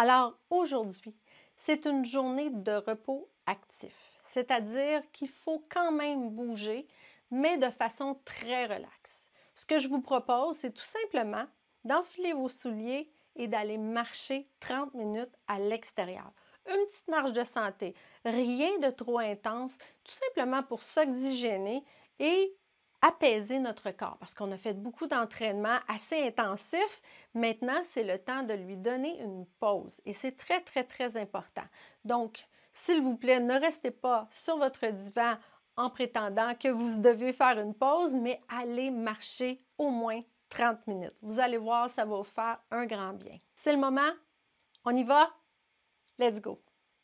Alors aujourd'hui, c'est une journée de repos actif, c'est-à-dire qu'il faut quand même bouger, mais de façon très relaxe. Ce que je vous propose, c'est tout simplement d'enfiler vos souliers et d'aller marcher 30 minutes à l'extérieur. Une petite marche de santé, rien de trop intense, tout simplement pour s'oxygéner et apaiser notre corps parce qu'on a fait beaucoup d'entraînements assez intensifs. Maintenant, c'est le temps de lui donner une pause et c'est très, très, très important. Donc, s'il vous plaît, ne restez pas sur votre divan en prétendant que vous devez faire une pause, mais allez marcher au moins 30 minutes. Vous allez voir, ça va vous faire un grand bien. C'est le moment. On y va? Let's go!